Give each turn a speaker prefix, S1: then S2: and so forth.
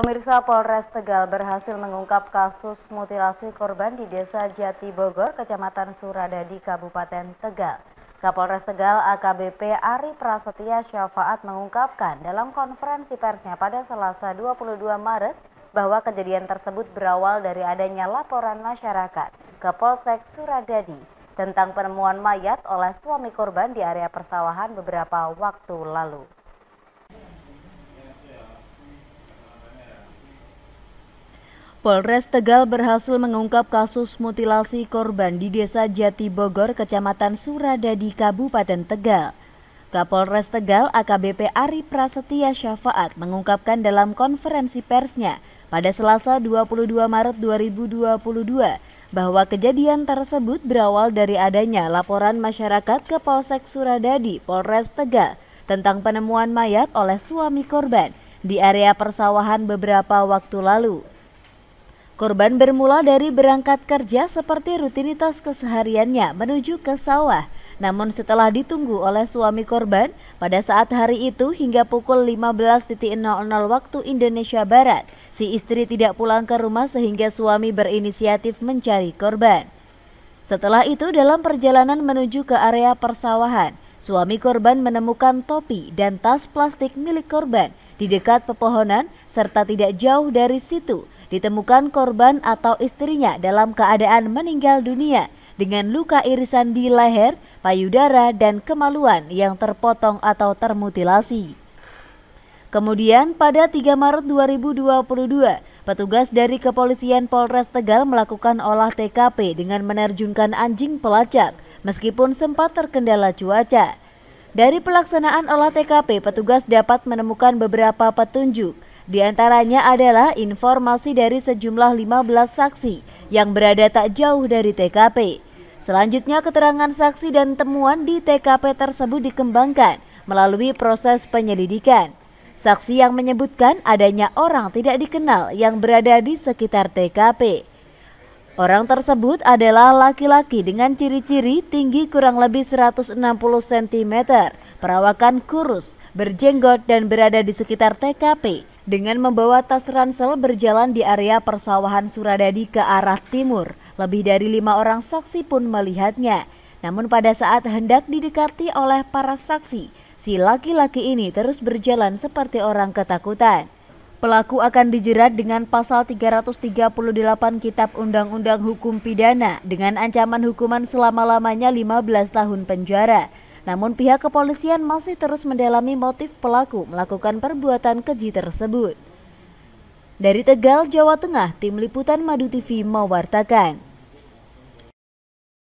S1: Pemirsa Polres Tegal berhasil mengungkap kasus mutilasi korban di Desa Jati Bogor, Kecamatan Suradadi, Kabupaten Tegal. Kapolres Tegal AKBP Ari Prasetya Syafaat mengungkapkan dalam konferensi persnya pada Selasa 22 Maret bahwa kejadian tersebut berawal dari adanya laporan masyarakat ke Polsek Suradadi tentang penemuan mayat oleh suami korban di area persawahan beberapa waktu lalu.
S2: Polres Tegal berhasil mengungkap kasus mutilasi korban di Desa Jati Bogor, Kecamatan Suradadi, Kabupaten Tegal. Kapolres Tegal AKBP Ari Prasetya Syafaat mengungkapkan dalam konferensi persnya pada Selasa 22 Maret 2022 bahwa kejadian tersebut berawal dari adanya laporan masyarakat ke Polsek Suradadi, Polres Tegal tentang penemuan mayat oleh suami korban di area persawahan beberapa waktu lalu. Korban bermula dari berangkat kerja seperti rutinitas kesehariannya menuju ke sawah. Namun setelah ditunggu oleh suami korban, pada saat hari itu hingga pukul 15.00 waktu Indonesia Barat, si istri tidak pulang ke rumah sehingga suami berinisiatif mencari korban. Setelah itu dalam perjalanan menuju ke area persawahan, suami korban menemukan topi dan tas plastik milik korban di dekat pepohonan serta tidak jauh dari situ ditemukan korban atau istrinya dalam keadaan meninggal dunia dengan luka irisan di leher, payudara, dan kemaluan yang terpotong atau termutilasi. Kemudian pada 3 Maret 2022, petugas dari kepolisian Polres Tegal melakukan olah TKP dengan menerjunkan anjing pelacak meskipun sempat terkendala cuaca. Dari pelaksanaan olah TKP, petugas dapat menemukan beberapa petunjuk di antaranya adalah informasi dari sejumlah 15 saksi yang berada tak jauh dari TKP. Selanjutnya keterangan saksi dan temuan di TKP tersebut dikembangkan melalui proses penyelidikan. Saksi yang menyebutkan adanya orang tidak dikenal yang berada di sekitar TKP. Orang tersebut adalah laki-laki dengan ciri-ciri tinggi kurang lebih 160 cm, perawakan kurus, berjenggot dan berada di sekitar TKP dengan membawa tas ransel berjalan di area persawahan Suradadi ke arah timur, lebih dari lima orang saksi pun melihatnya. Namun pada saat hendak didekati oleh para saksi, si laki-laki ini terus berjalan seperti orang ketakutan. Pelaku akan dijerat dengan pasal 338 Kitab Undang-Undang Hukum Pidana dengan ancaman hukuman selama-lamanya 15 tahun penjara. Namun pihak kepolisian masih terus mendalami motif pelaku melakukan perbuatan keji tersebut. Dari Tegal, Jawa Tengah, Tim Liputan Madu TV mewartakan.